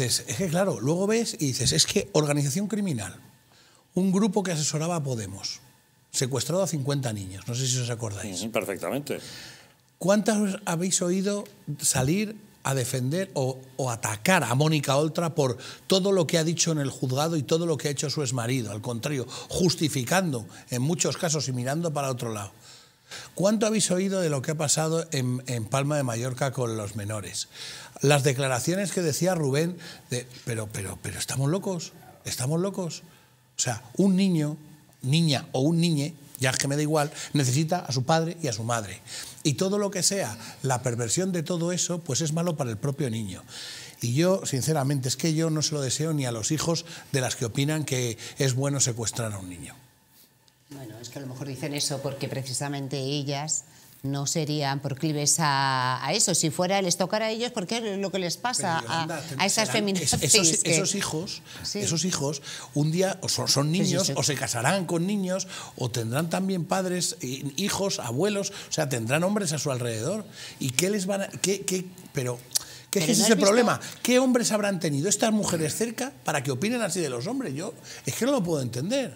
Es que claro, luego ves y dices, es que organización criminal, un grupo que asesoraba a Podemos, secuestrado a 50 niños, no sé si os acordáis. perfectamente. ¿Cuántas habéis oído salir a defender o, o, atacar a Mónica Oltra por todo lo que ha dicho en el juzgado y todo lo que ha hecho su exmarido. Al contrario, justificando en muchos casos y mirando para otro lado. ¿Cuánto habéis oído de lo que ha pasado en, Palma de Mallorca con los menores? Las declaraciones que decía Rubén de, pero, pero, pero estamos locos, estamos locos. O sea, un niño, niña o un niñe, ya es que me da igual, necesita a su padre y a su madre. Y todo lo que sea la perversión de todo eso, pues es malo para el propio niño. Y yo, sinceramente, es que yo no se lo deseo ni a los hijos de las que opinan que es bueno secuestrar a un niño. Bueno, es que a lo mejor dicen eso porque precisamente ellas no serían proclives a, a, eso. Si fuera les tocar a ellos, porque es lo que les pasa a, esas feministas. esos, hijos, esos hijos, un día son, niños, o se casarán con niños, o tendrán también padres, eh, hijos, abuelos, o sea, tendrán hombres a su alrededor. ¿Y qué les van a.? Qué, pero. ¿Qué es, ese problema? ¿Qué hombres habrán tenido estas mujeres cerca para que opinen así de los hombres? Yo es que no lo puedo entender.